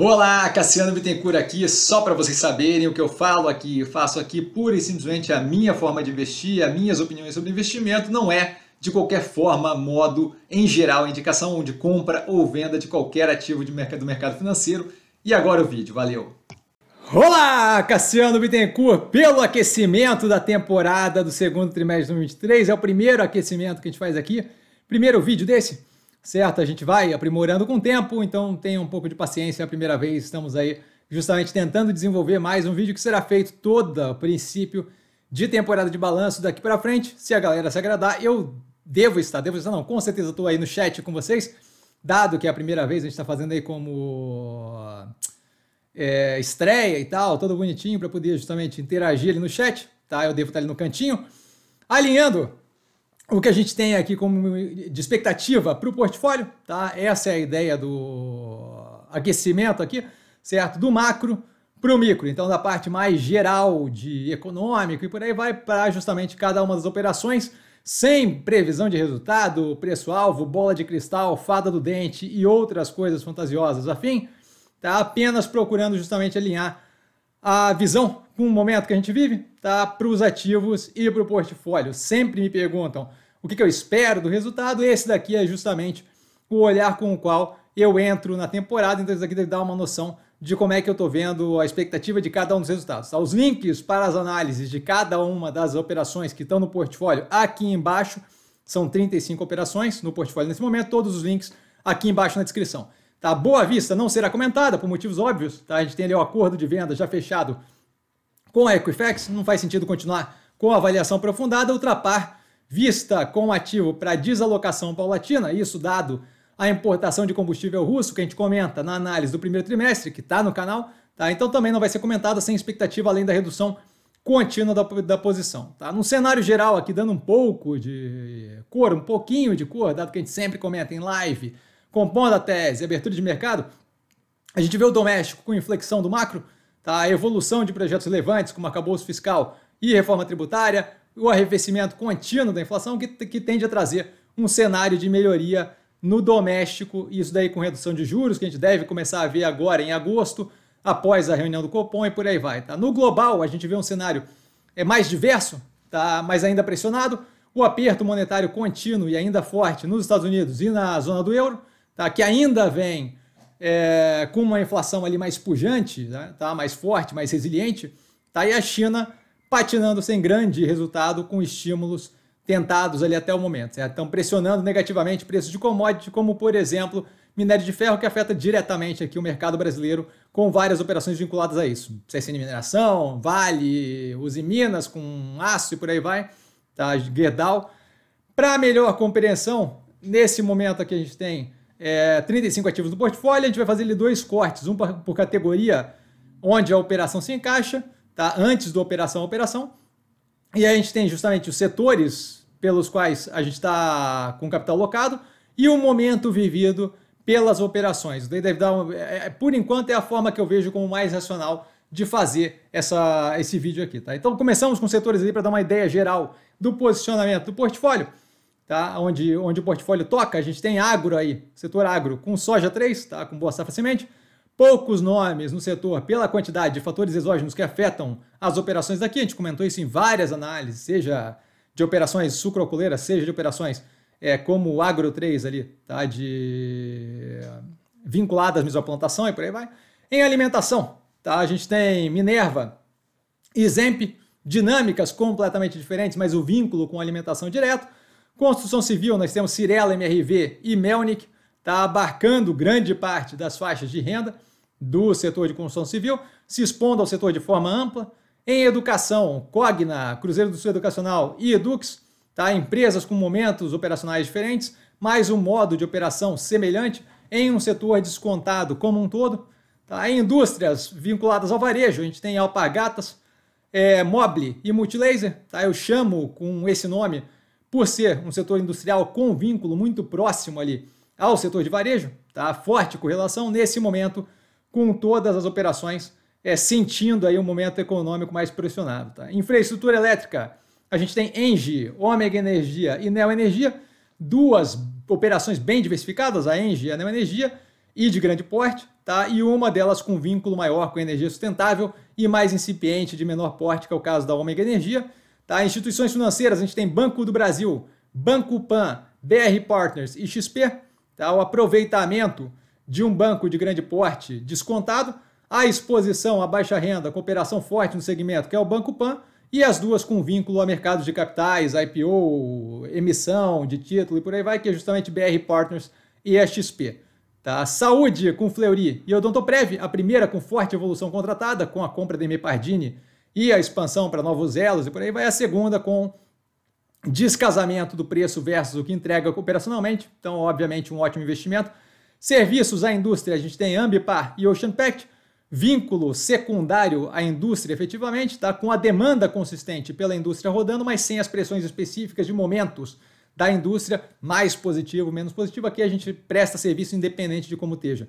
Olá, Cassiano Bittencourt aqui, só para vocês saberem o que eu falo aqui, eu faço aqui pura e simplesmente a minha forma de investir, as minhas opiniões sobre investimento, não é de qualquer forma, modo, em geral, indicação de compra ou venda de qualquer ativo de mercado, do mercado financeiro. E agora o vídeo, valeu! Olá, Cassiano Bittencourt, pelo aquecimento da temporada do segundo trimestre de 2023, é o primeiro aquecimento que a gente faz aqui, primeiro vídeo desse, certo? A gente vai aprimorando com o tempo, então tenha um pouco de paciência. É a primeira vez, estamos aí justamente tentando desenvolver mais um vídeo que será feito todo princípio de temporada de balanço daqui para frente. Se a galera se agradar, eu devo estar, devo estar não, com certeza estou aí no chat com vocês, dado que é a primeira vez a gente está fazendo aí como é, estreia e tal, todo bonitinho para poder justamente interagir ali no chat, tá? Eu devo estar ali no cantinho, alinhando o que a gente tem aqui como de expectativa para o portfólio, tá? Essa é a ideia do aquecimento aqui, certo? Do macro para o micro, então da parte mais geral de econômico e por aí vai para justamente cada uma das operações, sem previsão de resultado, preço-alvo, bola de cristal, fada do dente e outras coisas fantasiosas afim, tá? Apenas procurando justamente alinhar a visão com o momento que a gente vive, tá? Para os ativos e para o portfólio. Sempre me perguntam o que, que eu espero do resultado. Esse daqui é justamente o olhar com o qual eu entro na temporada, então isso aqui deve dar uma noção de como é que eu estou vendo a expectativa de cada um dos resultados. Tá? Os links para as análises de cada uma das operações que estão no portfólio aqui embaixo, são 35 operações no portfólio nesse momento, todos os links aqui embaixo na descrição. Tá? Boa Vista não será comentada por motivos óbvios, tá? a gente tem ali o acordo de venda já fechado com a Equifax, não faz sentido continuar com a avaliação aprofundada, ultrapar vista com ativo para desalocação paulatina, isso dado a importação de combustível russo, que a gente comenta na análise do primeiro trimestre, que está no canal, tá? então também não vai ser comentada sem expectativa além da redução contínua da, da posição. Tá? Num cenário geral, aqui dando um pouco de cor, um pouquinho de cor, dado que a gente sempre comenta em live, compondo a tese, abertura de mercado, a gente vê o doméstico com inflexão do macro tá? a evolução de projetos relevantes, como acabouço fiscal e reforma tributária, o arrefecimento contínuo da inflação, que, que tende a trazer um cenário de melhoria no doméstico, isso daí com redução de juros, que a gente deve começar a ver agora em agosto, após a reunião do Copom e por aí vai. Tá? No global, a gente vê um cenário é mais diverso, tá? mas ainda pressionado, o aperto monetário contínuo e ainda forte nos Estados Unidos e na zona do euro, tá? que ainda vem é, com uma inflação ali mais pujante, né, tá? mais forte, mais resiliente, tá aí a China patinando sem grande resultado com estímulos tentados ali até o momento. Estão pressionando negativamente preços de commodities, como por exemplo minério de ferro, que afeta diretamente aqui o mercado brasileiro, com várias operações vinculadas a isso. CSN é Mineração, Vale, Uzi Minas, com aço e por aí vai, tá? Gerdau. Para melhor compreensão, nesse momento aqui a gente tem é, 35 ativos do portfólio. A gente vai fazer dois cortes, um por categoria onde a operação se encaixa, tá? antes da operação a operação. E aí a gente tem justamente os setores pelos quais a gente está com capital locado e o momento vivido pelas operações. deve dar é, é, por enquanto é a forma que eu vejo como mais racional de fazer essa, esse vídeo aqui, tá? Então começamos com setores ali para dar uma ideia geral do posicionamento do portfólio tá? Onde, onde o portfólio toca, a gente tem agro aí, setor agro com soja 3, tá? Com boa safra semente. Poucos nomes no setor pela quantidade de fatores exógenos que afetam as operações daqui. A gente comentou isso em várias análises, seja de operações sucrocoleiras, seja de operações é, como o Agro 3 ali, tá? De eh, vinculadas à mesoplantação e por aí vai. Em alimentação, tá? A gente tem Minerva, Zemp, dinâmicas completamente diferentes, mas o vínculo com alimentação direto. Construção civil, nós temos Cirela, MRV e Melnick, está abarcando grande parte das faixas de renda do setor de construção civil, se expondo ao setor de forma ampla. Em educação, Cogna, Cruzeiro do Sul Educacional e Edux, tá? empresas com momentos operacionais diferentes, mas um modo de operação semelhante em um setor descontado como um todo. Tá? Em indústrias vinculadas ao varejo, a gente tem Alpagatas, é, Mobile e Multilaser. Tá? Eu chamo com esse nome por ser um setor industrial com vínculo muito próximo ali ao setor de varejo, tá? forte correlação nesse momento com todas as operações é, sentindo aí um momento econômico mais pressionado. Tá? Infraestrutura elétrica, a gente tem Engie, Ômega Energia e Neo Energia, duas operações bem diversificadas, a Engie e a Neo Energia, e de grande porte, tá? e uma delas com vínculo maior com energia sustentável e mais incipiente, de menor porte, que é o caso da Ômega Energia, Tá? Instituições financeiras, a gente tem Banco do Brasil, Banco Pan, BR Partners e XP. Tá? O aproveitamento de um banco de grande porte descontado, a exposição à baixa renda cooperação operação forte no segmento, que é o Banco Pan, e as duas com vínculo a mercados de capitais, IPO, emissão de título e por aí vai, que é justamente BR Partners e a XP. Tá? Saúde com Fleury e Odontoprev, a primeira com forte evolução contratada, com a compra da Mepardini e a expansão para novos elos e por aí vai a segunda com descasamento do preço versus o que entrega operacionalmente. Então, obviamente, um ótimo investimento. Serviços à indústria, a gente tem Ambipar e Ocean Pact, vínculo secundário à indústria, efetivamente, tá? com a demanda consistente pela indústria rodando, mas sem as pressões específicas de momentos da indústria, mais positivo, menos positivo. Aqui a gente presta serviço independente de como esteja.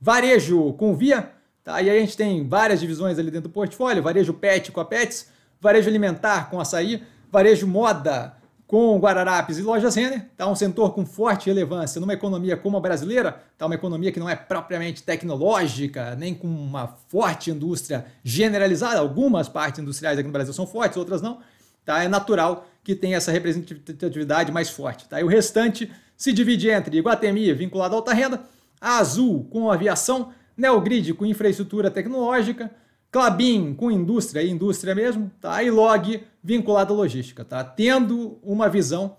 Varejo com Via, Tá? E aí a gente tem várias divisões ali dentro do portfólio, varejo pet com a Pets, varejo alimentar com açaí, varejo moda com Guararapes e lojas Renner, tá um setor com forte relevância numa economia como a brasileira, tá uma economia que não é propriamente tecnológica, nem com uma forte indústria generalizada, algumas partes industriais aqui no Brasil são fortes, outras não, tá? É natural que tenha essa representatividade mais forte, tá? E o restante se divide entre Iguatemi, vinculado à alta renda, Azul com aviação, Neogrid com infraestrutura tecnológica, Clabin com indústria e indústria mesmo, tá? E Log vinculado à logística, tá? Tendo uma visão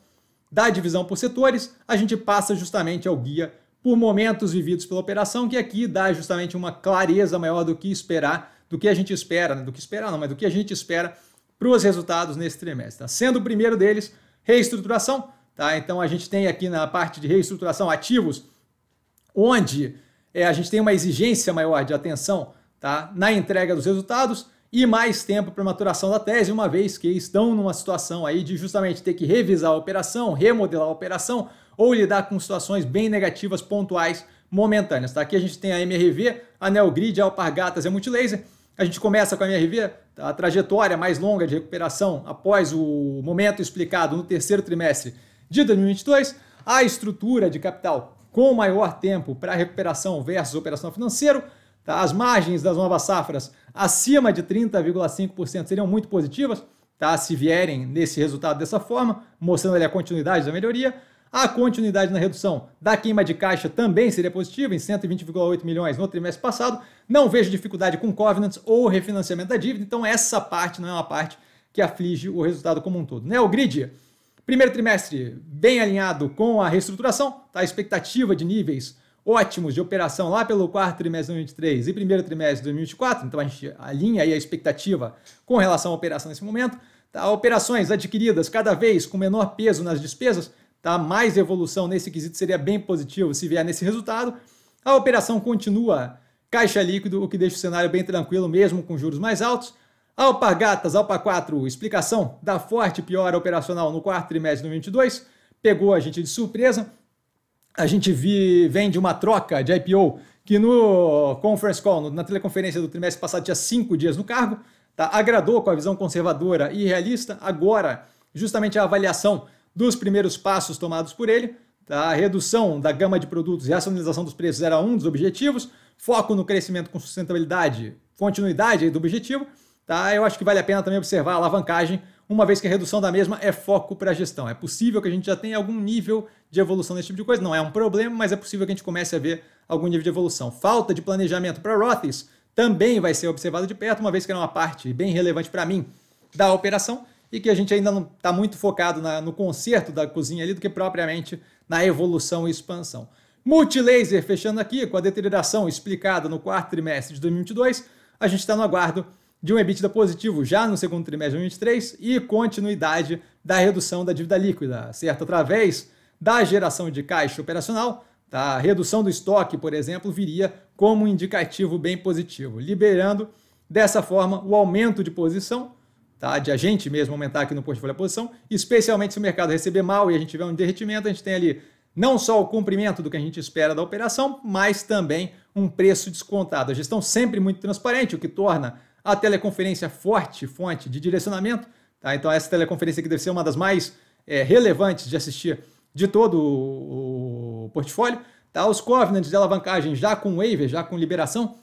da divisão por setores, a gente passa justamente ao guia por momentos vividos pela operação, que aqui dá justamente uma clareza maior do que esperar, do que a gente espera, né? do que esperar não, mas do que a gente espera para os resultados nesse trimestre. Tá? Sendo o primeiro deles, reestruturação, tá? Então a gente tem aqui na parte de reestruturação ativos, onde é, a gente tem uma exigência maior de atenção tá, na entrega dos resultados e mais tempo para maturação da tese, uma vez que estão numa situação aí de justamente ter que revisar a operação, remodelar a operação ou lidar com situações bem negativas, pontuais, momentâneas. Tá? Aqui a gente tem a MRV, a Neogrid, a Alpargatas e a Multilaser. A gente começa com a MRV, a trajetória mais longa de recuperação após o momento explicado no terceiro trimestre de 2022, a estrutura de capital com maior tempo para recuperação versus operação financeira. Tá? As margens das novas safras acima de 30,5% seriam muito positivas, tá? se vierem nesse resultado dessa forma, mostrando ali a continuidade da melhoria. A continuidade na redução da queima de caixa também seria positiva, em 120,8 milhões no trimestre passado. Não vejo dificuldade com covenants ou refinanciamento da dívida, então essa parte não é uma parte que aflige o resultado como um todo. Né? O grid Primeiro trimestre bem alinhado com a reestruturação, tá? a expectativa de níveis ótimos de operação lá pelo quarto trimestre de 2023 e primeiro trimestre de 2024, então a gente alinha aí a expectativa com relação à operação nesse momento. Tá? Operações adquiridas cada vez com menor peso nas despesas, tá? mais evolução nesse quesito seria bem positivo se vier nesse resultado. A operação continua caixa líquido, o que deixa o cenário bem tranquilo mesmo com juros mais altos. Alpagatas Alpa 4, explicação da forte piora operacional no quarto trimestre de 2022, pegou a gente de surpresa. A gente vi, vem de uma troca de IPO que no conference call, na teleconferência do trimestre passado, tinha cinco dias no cargo, tá? agradou com a visão conservadora e realista. Agora, justamente a avaliação dos primeiros passos tomados por ele, tá? a redução da gama de produtos e a racionalização dos preços era um dos objetivos, foco no crescimento com sustentabilidade, continuidade do objetivo. Tá? Eu acho que vale a pena também observar a alavancagem, uma vez que a redução da mesma é foco para a gestão. É possível que a gente já tenha algum nível de evolução desse tipo de coisa, não é um problema, mas é possível que a gente comece a ver algum nível de evolução. Falta de planejamento para Rothes também vai ser observado de perto, uma vez que era uma parte bem relevante para mim da operação e que a gente ainda não está muito focado na, no conserto da cozinha ali do que propriamente na evolução e expansão. Multilaser, fechando aqui, com a deterioração explicada no quarto trimestre de 2022, a gente está no aguardo de um EBITDA positivo já no segundo trimestre de 2023 e continuidade da redução da dívida líquida, certo? Através da geração de caixa operacional, tá? a redução do estoque, por exemplo, viria como um indicativo bem positivo, liberando dessa forma o aumento de posição, tá? de a gente mesmo aumentar aqui no portfólio a posição, especialmente se o mercado receber mal e a gente tiver um derretimento, a gente tem ali não só o cumprimento do que a gente espera da operação, mas também um preço descontado. A gestão sempre muito transparente, o que torna a teleconferência forte, fonte de direcionamento. Tá? Então, essa teleconferência aqui deve ser uma das mais é, relevantes de assistir de todo o, o portfólio. Tá? Os covenants de alavancagem já com waiver, já com liberação,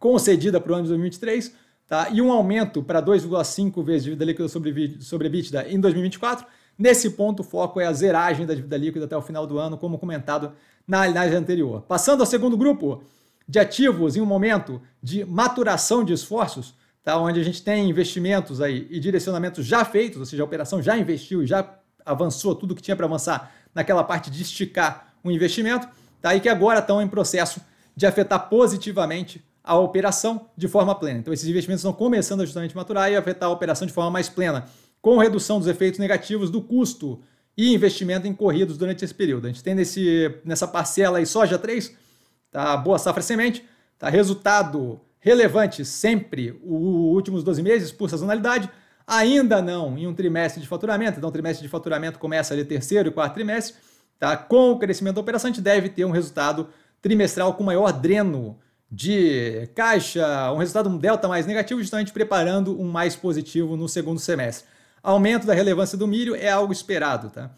concedida para o ano de 2023. Tá? E um aumento para 2,5 vezes dívida líquida sobre, sobre EBITDA em 2024. Nesse ponto, o foco é a zeragem da dívida líquida até o final do ano, como comentado na análise anterior. Passando ao segundo grupo, de ativos em um momento de maturação de esforços, tá? onde a gente tem investimentos aí e direcionamentos já feitos, ou seja, a operação já investiu e já avançou tudo que tinha para avançar naquela parte de esticar um investimento, tá? e que agora estão em processo de afetar positivamente a operação de forma plena. Então, esses investimentos estão começando a justamente maturar e afetar a operação de forma mais plena, com redução dos efeitos negativos do custo e investimento incorridos durante esse período. A gente tem nesse, nessa parcela aí soja 3, Tá? Boa safra semente, tá? Resultado relevante sempre os últimos 12 meses por sazonalidade, ainda não em um trimestre de faturamento, então trimestre de faturamento começa ali terceiro e quarto trimestre, tá? Com o crescimento da operação, a gente deve ter um resultado trimestral com maior dreno de caixa, um resultado um delta mais negativo, justamente preparando um mais positivo no segundo semestre. Aumento da relevância do milho é algo esperado, tá?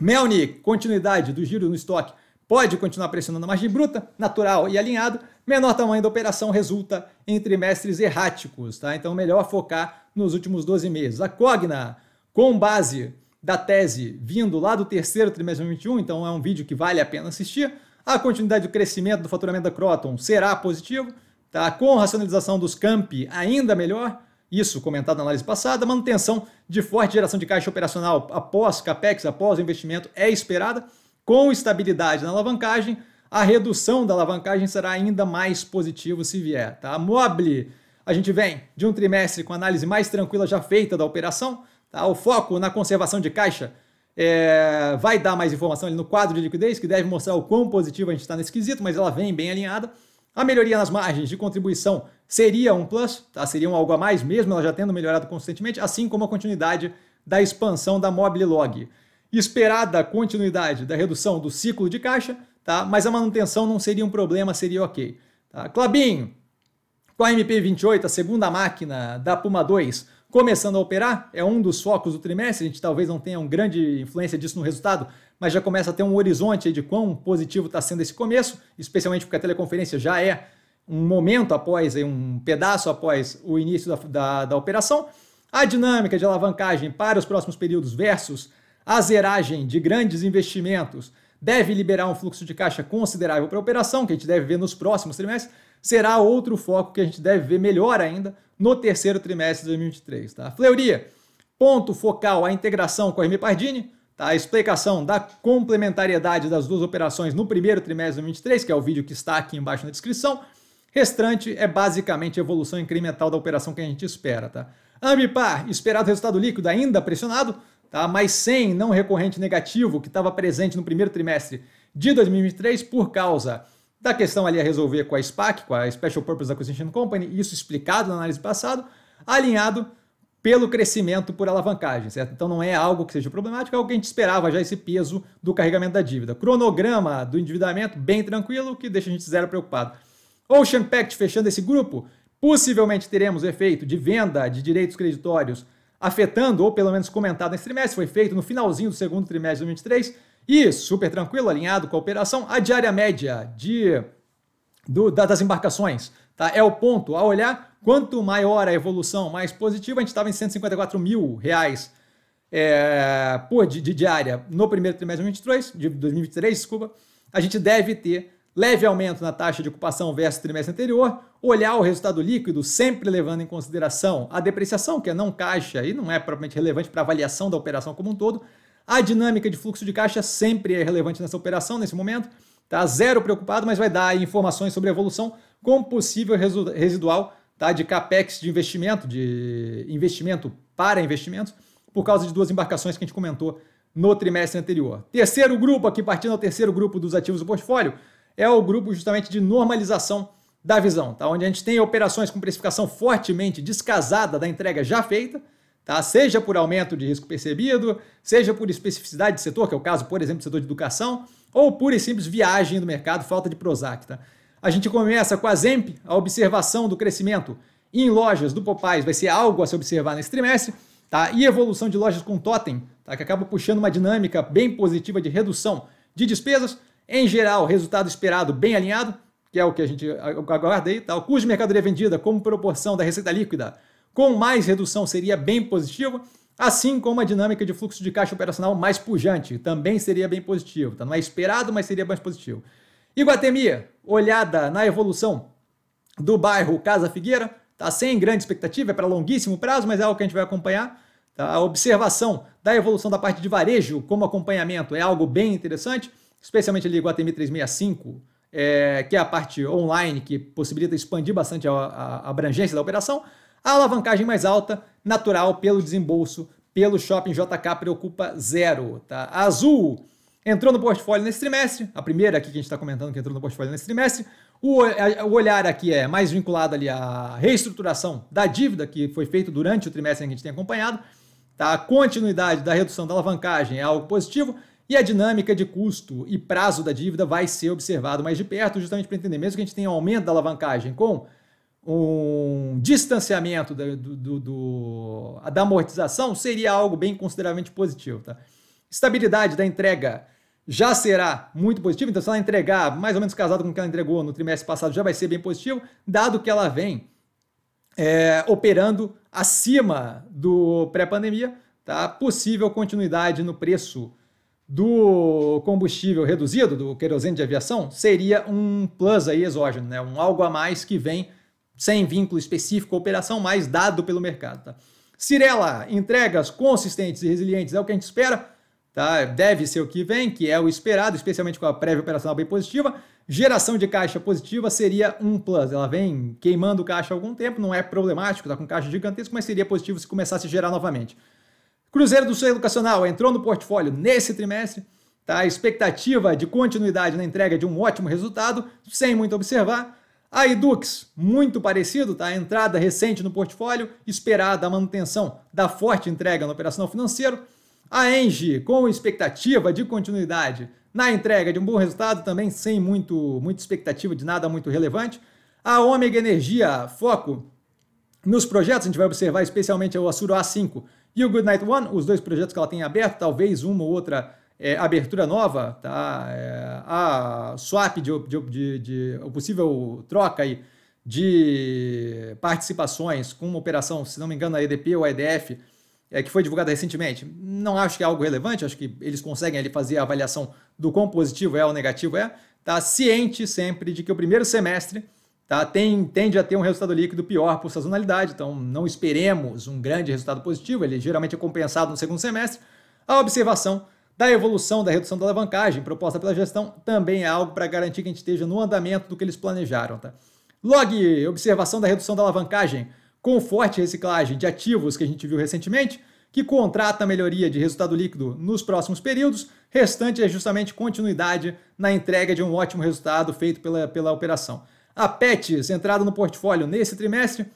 Melni, continuidade do giro no estoque pode continuar pressionando a margem bruta, natural e alinhado, menor tamanho da operação resulta em trimestres erráticos, tá? Então, melhor focar nos últimos 12 meses. A Cogna, com base da tese vindo lá do terceiro trimestre de 2021, então é um vídeo que vale a pena assistir. A continuidade do crescimento do faturamento da Croton será positivo, tá? Com racionalização dos campi ainda melhor, isso comentado na análise passada. Manutenção de forte geração de caixa operacional após capex, após o investimento é esperada com estabilidade na alavancagem, a redução da alavancagem será ainda mais positiva se vier. Tá? Mobile, a gente vem de um trimestre com análise mais tranquila já feita da operação. Tá? O foco na conservação de caixa é, vai dar mais informação ali no quadro de liquidez, que deve mostrar o quão positivo a gente está nesse quesito, mas ela vem bem alinhada. A melhoria nas margens de contribuição seria um plus, tá? seria um algo a mais, mesmo ela já tendo melhorado constantemente, assim como a continuidade da expansão da Mobile Log esperada continuidade da redução do ciclo de caixa, tá? mas a manutenção não seria um problema, seria ok. Tá? Clabin, com a MP28, a segunda máquina da Puma 2, começando a operar, é um dos focos do trimestre, a gente talvez não tenha uma grande influência disso no resultado, mas já começa a ter um horizonte de quão positivo está sendo esse começo, especialmente porque a teleconferência já é um momento após, um pedaço após o início da, da, da operação. A dinâmica de alavancagem para os próximos períodos versus a zeragem de grandes investimentos deve liberar um fluxo de caixa considerável para a operação, que a gente deve ver nos próximos trimestres, será outro foco que a gente deve ver melhor ainda no terceiro trimestre de 2023. Tá? Fleuria, ponto focal a integração com a Hermipardini, tá? a explicação da complementariedade das duas operações no primeiro trimestre de 2023, que é o vídeo que está aqui embaixo na descrição. Restante é basicamente a evolução incremental da operação que a gente espera. Tá? Ambipar, esperado resultado líquido ainda pressionado, tá? mas sem não recorrente negativo, que estava presente no primeiro trimestre de 2023 por causa da questão ali a resolver com a SPAC, com a Special Purpose Acquisition Company, isso explicado na análise passada, alinhado pelo crescimento por alavancagem, certo? Então não é algo que seja problemático, é algo que a gente esperava já esse peso do carregamento da dívida. Cronograma do endividamento bem tranquilo, que deixa a gente zero preocupado. Ocean Pact fechando esse grupo, possivelmente teremos efeito de venda de direitos creditórios afetando, ou pelo menos comentado nesse trimestre, foi feito no finalzinho do segundo trimestre de 2023, e, super tranquilo, alinhado com a operação, a diária média de, do, da, das embarcações tá? é o ponto a olhar. Quanto maior a evolução, mais positiva, a gente estava em 154 mil reais é, por, de, de diária no primeiro trimestre de 2023, de 2023, desculpa, a gente deve ter leve aumento na taxa de ocupação versus trimestre anterior, olhar o resultado líquido sempre levando em consideração a depreciação, que é não caixa e não é propriamente relevante para avaliação da operação como um todo, a dinâmica de fluxo de caixa sempre é relevante nessa operação nesse momento, tá zero preocupado, mas vai dar informações sobre a evolução com possível residual tá, de capex de investimento, de investimento para investimentos, por causa de duas embarcações que a gente comentou no trimestre anterior. Terceiro grupo, aqui partindo ao terceiro grupo dos ativos do portfólio, é o grupo justamente de normalização da visão, tá? onde a gente tem operações com precificação fortemente descasada da entrega já feita, tá? seja por aumento de risco percebido, seja por especificidade de setor, que é o caso, por exemplo, do setor de educação, ou pura e simples viagem do mercado, falta de Prozac. Tá? A gente começa com a ZEMP, a observação do crescimento em lojas do Popais vai ser algo a se observar nesse trimestre, tá? e evolução de lojas com totem, tá? que acaba puxando uma dinâmica bem positiva de redução de despesas, em geral, resultado esperado bem alinhado, que é o que a gente aguarda aí, tá? o custo de mercadoria vendida como proporção da receita líquida com mais redução seria bem positivo, assim como a dinâmica de fluxo de caixa operacional mais pujante, também seria bem positivo. Tá? Não é esperado, mas seria mais positivo. Iguatemi, olhada na evolução do bairro Casa Figueira, tá sem grande expectativa, é para longuíssimo prazo, mas é algo que a gente vai acompanhar. Tá? A observação da evolução da parte de varejo como acompanhamento é algo bem interessante especialmente ali Guatemi 365, é, que é a parte online que possibilita expandir bastante a, a, a abrangência da operação, a alavancagem mais alta, natural, pelo desembolso, pelo shopping JK preocupa zero. Tá? A Azul entrou no portfólio nesse trimestre, a primeira aqui que a gente está comentando que entrou no portfólio nesse trimestre. O, a, o, olhar aqui é mais vinculado ali à reestruturação da dívida que foi feito durante o trimestre que a gente tem acompanhado. Tá? A continuidade da redução da alavancagem é algo positivo. E a dinâmica de custo e prazo da dívida vai ser observado mais de perto, justamente para entender, mesmo que a gente tenha um aumento da alavancagem com um distanciamento da, do, do, do, da amortização, seria algo bem consideravelmente positivo. Tá? Estabilidade da entrega já será muito positivo. Então, se ela entregar mais ou menos casado com o que ela entregou no trimestre passado, já vai ser bem positivo, dado que ela vem é, operando acima do pré-pandemia, tá? Possível continuidade no preço do combustível reduzido, do querosene de aviação, seria um plus aí exógeno, né? um algo a mais que vem sem vínculo específico à operação, mas dado pelo mercado. Tá? Cirela, entregas consistentes e resilientes é o que a gente espera, tá? deve ser o que vem, que é o esperado, especialmente com a prévia operacional bem positiva. Geração de caixa positiva seria um plus, ela vem queimando caixa há algum tempo, não é problemático, está com caixa gigantesco, mas seria positivo se começasse a gerar novamente. Cruzeiro do Sul Educacional entrou no portfólio nesse trimestre, tá? expectativa de continuidade na entrega de um ótimo resultado, sem muito observar. A Edux, muito parecido, tá? entrada recente no portfólio, esperada a manutenção da forte entrega no operacional financeiro. A Engie, com expectativa de continuidade na entrega de um bom resultado, também sem muito, muita expectativa de nada muito relevante. A Ômega Energia, foco nos projetos, a gente vai observar especialmente o Assuro A5, e o Good Night One, os dois projetos que ela tem aberto, talvez uma ou outra é, abertura nova, tá? É, a swap de, de, de, de o possível troca aí de participações com uma operação, se não me engano, a EDP ou a EDF, é, que foi divulgada recentemente. Não acho que é algo relevante, acho que eles conseguem ali fazer a avaliação do quão positivo é ou negativo é. Tá ciente sempre de que o primeiro semestre tá? Tem, tende a ter um resultado líquido pior por sazonalidade, então não esperemos um grande resultado positivo, ele geralmente é compensado no segundo semestre. A observação da evolução da redução da alavancagem proposta pela gestão também é algo para garantir que a gente esteja no andamento do que eles planejaram. Tá? Log, observação da redução da alavancagem com forte reciclagem de ativos que a gente viu recentemente, que contrata a melhoria de resultado líquido nos próximos períodos, restante é justamente continuidade na entrega de um ótimo resultado feito pela, pela operação. A Pets, entrada no portfólio nesse trimestre.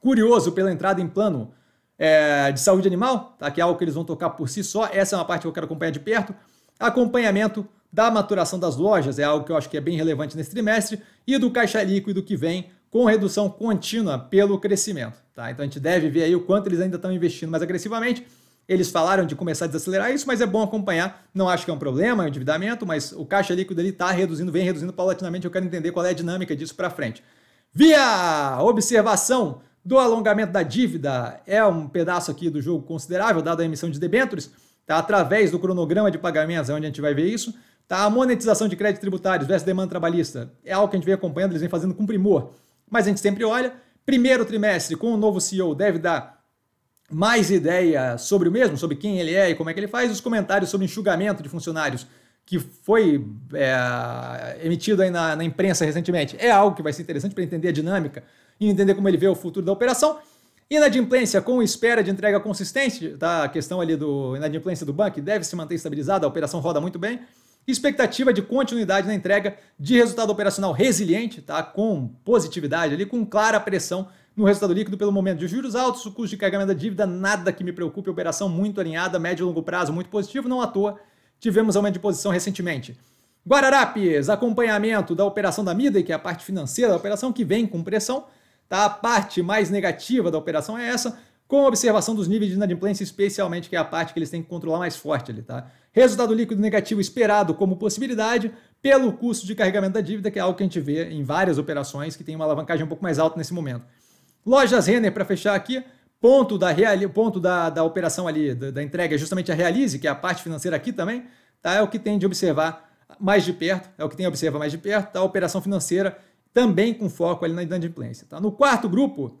Curioso pela entrada em plano é, de saúde animal, tá? que é algo que eles vão tocar por si só. Essa é uma parte que eu quero acompanhar de perto. Acompanhamento da maturação das lojas é algo que eu acho que é bem relevante nesse trimestre. E do caixa líquido que vem com redução contínua pelo crescimento. Tá? Então a gente deve ver aí o quanto eles ainda estão investindo mais agressivamente eles falaram de começar a desacelerar isso, mas é bom acompanhar. Não acho que é um problema, é um endividamento, mas o caixa líquido ali está reduzindo, vem reduzindo paulatinamente. Eu quero entender qual é a dinâmica disso para frente. Via observação do alongamento da dívida, é um pedaço aqui do jogo considerável, dado a emissão de debêntures, tá? através do cronograma de pagamentos, é onde a gente vai ver isso. Tá? A monetização de créditos tributários versus demanda trabalhista é algo que a gente vem acompanhando, eles vêm fazendo com primor, mas a gente sempre olha. Primeiro trimestre com o novo CEO deve dar mais ideia sobre o mesmo, sobre quem ele é e como é que ele faz, os comentários sobre enxugamento de funcionários que foi é, emitido aí na, na, imprensa recentemente é algo que vai ser interessante para entender a dinâmica e entender como ele vê o futuro da operação. Inadimplência com espera de entrega consistente, tá? a questão ali do inadimplência do banco deve se manter estabilizada, a operação roda muito bem. Expectativa de continuidade na entrega de resultado operacional resiliente, tá? com positividade ali, com clara pressão no resultado líquido, pelo momento de juros altos, o custo de carregamento da dívida, nada que me preocupe, operação muito alinhada, médio e longo prazo muito positivo, não à toa tivemos aumento de posição recentemente. Guararapes, acompanhamento da operação da Mida, que é a parte financeira da operação, que vem com pressão. Tá? A parte mais negativa da operação é essa, com observação dos níveis de inadimplência, especialmente, que é a parte que eles têm que controlar mais forte ali. Tá? Resultado líquido negativo esperado como possibilidade pelo custo de carregamento da dívida, que é algo que a gente vê em várias operações que tem uma alavancagem um pouco mais alta nesse momento. Lojas Renner, para fechar aqui, ponto da, reali, ponto da, da operação ali, da, da, entrega, é justamente a Realize, que é a parte financeira aqui também, tá? é o que tem de observar mais de perto, é o que tem a observar mais de perto, tá? a operação financeira também com foco ali na inadimplência. Tá? No quarto grupo,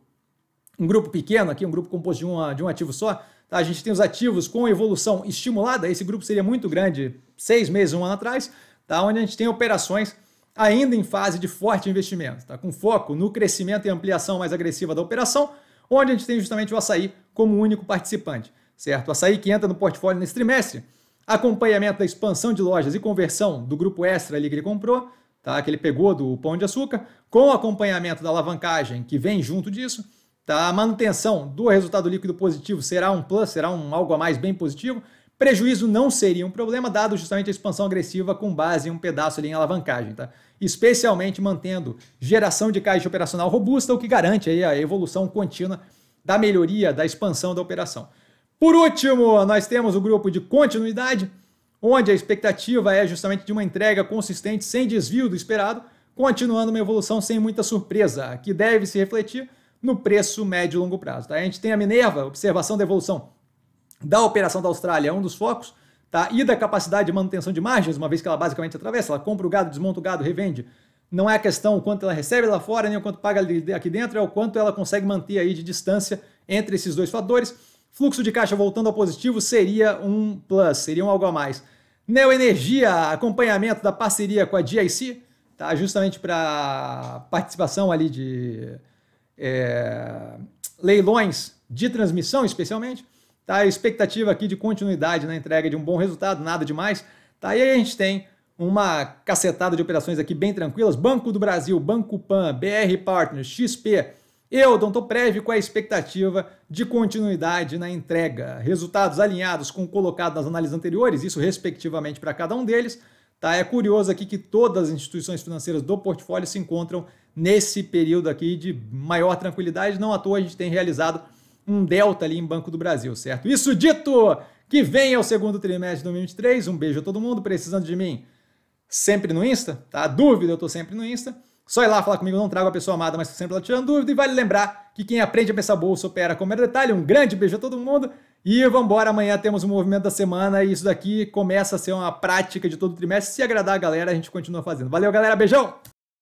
um grupo pequeno aqui, um grupo composto de, uma, de um ativo só, tá? a gente tem os ativos com evolução estimulada, esse grupo seria muito grande seis meses, um ano atrás, tá? onde a gente tem operações ainda em fase de forte investimento, tá? com foco no crescimento e ampliação mais agressiva da operação, onde a gente tem justamente o açaí como único participante. Certo? O açaí que entra no portfólio nesse trimestre, acompanhamento da expansão de lojas e conversão do grupo extra ali que ele comprou, tá? que ele pegou do Pão de Açúcar, com acompanhamento da alavancagem que vem junto disso. Tá? A manutenção do resultado líquido positivo será um plus, será um algo a mais bem positivo, Prejuízo não seria um problema, dado justamente a expansão agressiva com base em um pedaço ali em alavancagem, tá? especialmente mantendo geração de caixa operacional robusta, o que garante aí a evolução contínua da melhoria da expansão da operação. Por último, nós temos o grupo de continuidade, onde a expectativa é justamente de uma entrega consistente sem desvio do esperado, continuando uma evolução sem muita surpresa, que deve se refletir no preço médio e longo prazo. Tá? A gente tem a Minerva, observação da evolução da operação da Austrália é um dos focos, tá? E da capacidade de manutenção de margens, uma vez que ela basicamente atravessa, ela compra o gado, desmonta o gado, revende. Não é a questão o quanto ela recebe lá fora, nem o quanto paga aqui dentro, é o quanto ela consegue manter aí de distância entre esses dois fatores. Fluxo de caixa voltando ao positivo seria um plus, seria um algo a mais. Neoenergia, acompanhamento da parceria com a GIC, tá? justamente para participação ali de é, leilões de transmissão, especialmente. Tá? Expectativa aqui de continuidade na entrega de um bom resultado, nada demais. Tá? E aí a gente tem uma cacetada de operações aqui bem tranquilas. Banco do Brasil, Banco Pan, BR Partners, XP, eu Eudonto Prev com a expectativa de continuidade na entrega. Resultados alinhados com o colocado nas análises anteriores, isso respectivamente para cada um deles. Tá? É curioso aqui que todas as instituições financeiras do portfólio se encontram nesse período aqui de maior tranquilidade. Não à toa a gente tem realizado um delta ali em Banco do Brasil, certo? Isso dito, que venha o segundo trimestre de 2023. Um beijo a todo mundo. Precisando de mim, sempre no Insta, tá? Dúvida, eu tô sempre no Insta. Só ir lá falar comigo, não trago a pessoa amada, mas sempre lá tirando dúvida. E vale lembrar que quem aprende a pensar bolsa opera com melhor detalhe. Um grande beijo a todo mundo. E vamos embora, amanhã temos o um movimento da semana e isso daqui começa a ser uma prática de todo trimestre. Se agradar a galera, a gente continua fazendo. Valeu, galera, beijão!